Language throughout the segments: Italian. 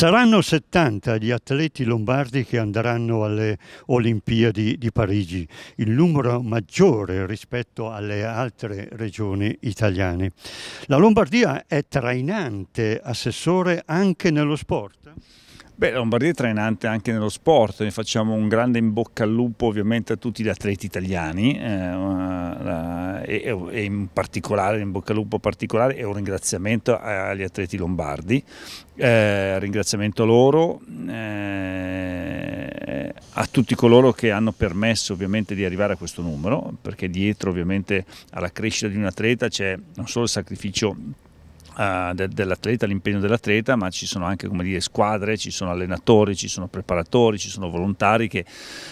Saranno 70 gli atleti lombardi che andranno alle Olimpiadi di Parigi, il numero maggiore rispetto alle altre regioni italiane. La Lombardia è trainante, assessore, anche nello sport? Beh, la Lombardia è trainante anche nello sport, ne facciamo un grande in bocca al lupo ovviamente a tutti gli atleti italiani, eh, la, e, e, in particolare, in bocca al lupo particolare, è un ringraziamento agli atleti lombardi, eh, ringraziamento a loro, eh, a tutti coloro che hanno permesso ovviamente di arrivare a questo numero, perché dietro ovviamente alla crescita di un atleta c'è non solo il sacrificio eh, de- dell'atleta, l'impegno dell'atleta, ma ci sono anche dire, squadre, ci sono allenatori, ci sono preparatori, ci sono volontari che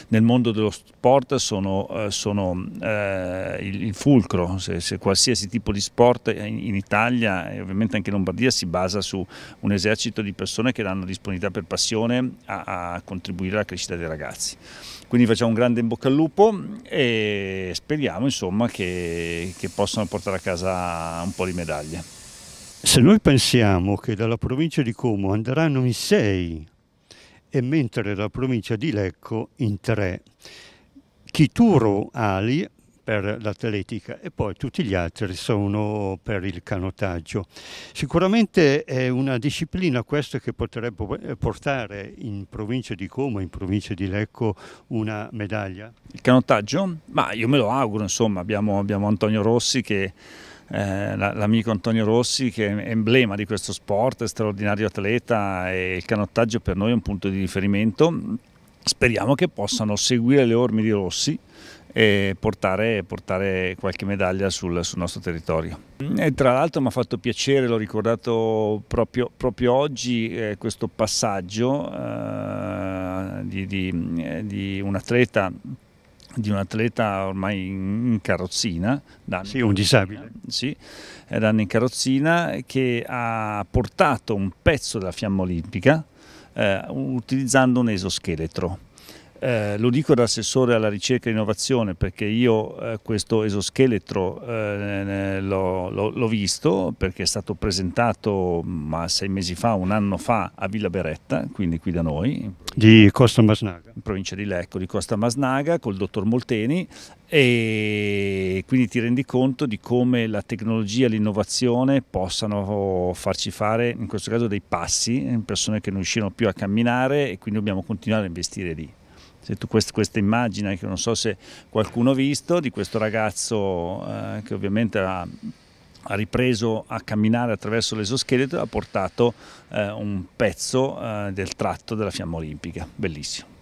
nel mondo dello sport sono, eh, sono uh, il, il, fulcro. Se, se, qualsiasi tipo di sport in, in, Italia e ovviamente anche in Lombardia si basa su un esercito di persone che danno disponibilità per passione a, a contribuire alla crescita dei ragazzi. Quindi facciamo un grande in bocca al lupo e speriamo insomma, che, che possano portare a casa un po' di medaglie. Se noi pensiamo che dalla provincia di Como andranno in sei e mentre la provincia di Lecco in tre, Chituro Ali per l'atletica e poi tutti gli altri sono per il canottaggio. Sicuramente è una disciplina questa che potrebbe eh, portare in provincia di Como, in provincia di Lecco, una medaglia. Il canottaggio? Ma io me lo auguro, insomma, abbiamo, abbiamo Antonio Rossi che eh, l'amico Antonio Rossi che è emblema di questo sport, è straordinario atleta e il canottaggio per noi è un punto di riferimento. Speriamo che possano seguire le orme di Rossi e portare, portare, qualche medaglia sul, sul nostro territorio. E tra l'altro mi ha fatto piacere, l'ho ricordato proprio, proprio oggi, eh, questo passaggio eh, di, di, eh, di un atleta di un atleta ormai in, carrozzina, Dan, sì, un disabile. Sì, Dan in carrozzina che ha portato un pezzo della fiamma olimpica eh, utilizzando un esoscheletro eh, lo dico da assessore alla ricerca e innovazione perché io eh, questo esoscheletro eh, l'ho, visto perché è stato presentato mm, ma, sei mesi fa, un anno fa a Villa Beretta, quindi qui da noi. Di Costa Masnaga. In provincia di Lecco, di Costa Masnaga, col dottor Molteni e quindi ti rendi conto di come la tecnologia e l'innovazione possano farci fare in questo caso dei passi, eh, persone che non riuscirono più a camminare e quindi dobbiamo continuare a investire lì se tu quest, questa immagine che non so se qualcuno ha visto di questo ragazzo eh, che ovviamente ha, ha ripreso a camminare attraverso l'esoscheletro e ha portato eh, un pezzo eh, del tratto della fiamma olimpica, bellissimo.